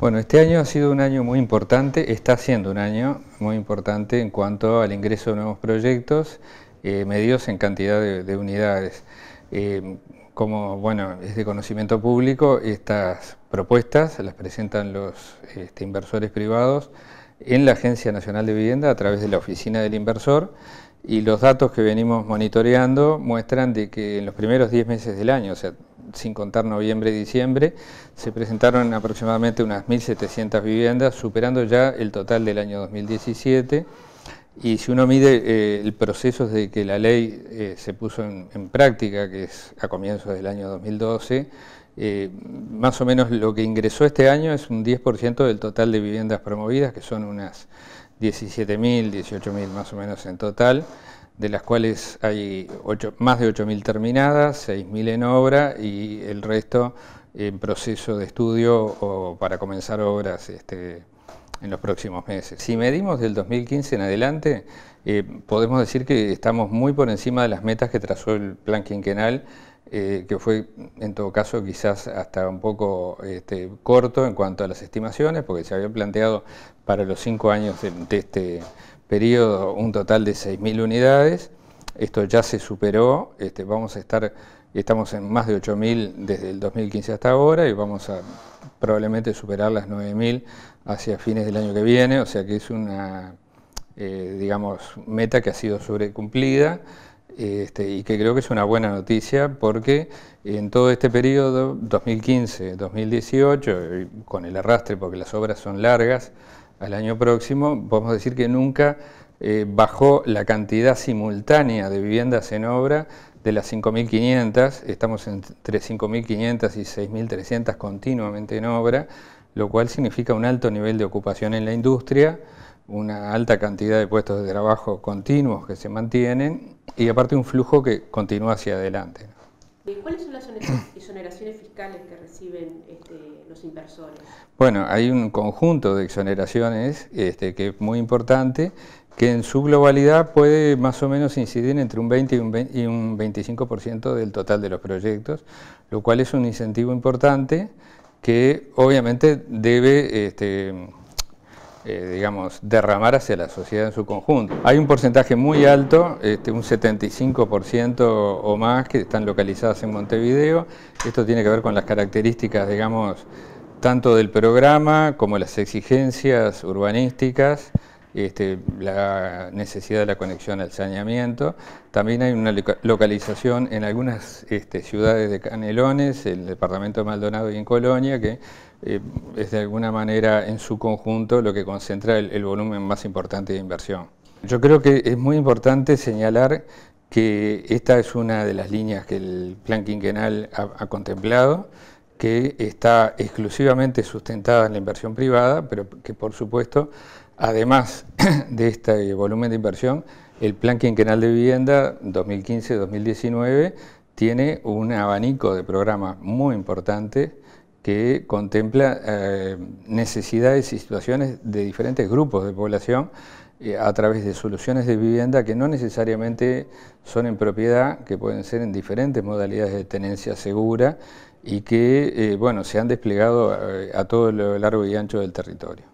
Bueno, este año ha sido un año muy importante, está siendo un año muy importante en cuanto al ingreso de nuevos proyectos eh, medidos en cantidad de, unidades. Eh, como bueno, es de conocimiento público, estas propuestas las presentan los este, inversores privados en la Agencia Nacional de Vivienda a través de la Oficina del Inversor y los datos que venimos monitoreando muestran de que en los primeros 10 meses del año, o sea, sin contar noviembre y diciembre, se presentaron aproximadamente unas 1.700 viviendas, superando ya el total del año 2017. Y si uno mide eh, el proceso de que la ley eh, se puso en, práctica, que es a comienzos del año 2012, eh, más o menos lo que ingresó este año es un 10% del total de viviendas promovidas, que son unas 17.000, 18.000 más o menos en total de las cuales hay más de 8.000 terminadas, 6.000 en obra y el resto en proceso de estudio o para comenzar obras este, en los próximos meses. Si medimos del 2015 en adelante, eh, podemos decir que estamos muy por encima de las metas que trazó el plan quinquenal, eh, que fue en todo caso quizás hasta un poco este, corto en cuanto a las estimaciones, porque se había planteado para los cinco años de este periodo un total de 6.000 unidades. Esto ya se superó, este, vamos a estar, estamos en más de 8.000 desde el 2015 hasta ahora y vamos a probablemente superar las 9.000 hacia fines del año que viene, o sea que es una, eh, digamos, meta que ha sido sobrecumplida. Este, y que creo que es una buena noticia porque en todo este periodo, 2015-2018, con el arrastre, porque las obras son largas, al año próximo, podemos decir que nunca eh, bajó la cantidad simultánea de viviendas en obra de las 5.500, estamos entre 5.500 y 6.300 continuamente en obra, lo cual significa un alto nivel de ocupación en la industria, una alta cantidad de puestos de trabajo continuos que se mantienen y aparte un flujo que continúa hacia adelante. Eh, ¿Cuáles son las exoneraciones fiscales que reciben este, los inversores? Bueno, hay un conjunto de exoneraciones este, que es muy importante, que en su globalidad puede más o menos incidir entre un 20 y un, 20 y un 25% del total de los proyectos, lo cual es un incentivo importante que obviamente debe este, eh, digamos, derramar hacia la sociedad en su conjunto. Hay un porcentaje muy alto, este, un 75% o más, que están localizadas en Montevideo. Esto tiene que ver con las características, digamos, tanto del programa como las exigencias urbanísticas este, la necesidad de la conexión al saneamiento. También hay una localización en algunas este, ciudades de Canelones, el departamento de Maldonado y en Colonia, que eh, es de alguna manera en su conjunto lo que concentra el, volumen más importante de inversión. Yo creo que es muy importante señalar que esta es una de las líneas que el plan quinquenal ha contemplado, que está exclusivamente sustentada en la inversión privada, pero que por supuesto, además de este eh, volumen de inversión, el Plan Quinquenal de Vivienda 2015-2019 tiene un abanico de programas muy importante que contempla eh, necesidades y situaciones de diferentes grupos de población eh, a través de soluciones de vivienda que no necesariamente son en propiedad, que pueden ser en diferentes modalidades de tenencia segura y que eh, bueno, se han desplegado a todo lo largo y ancho del territorio.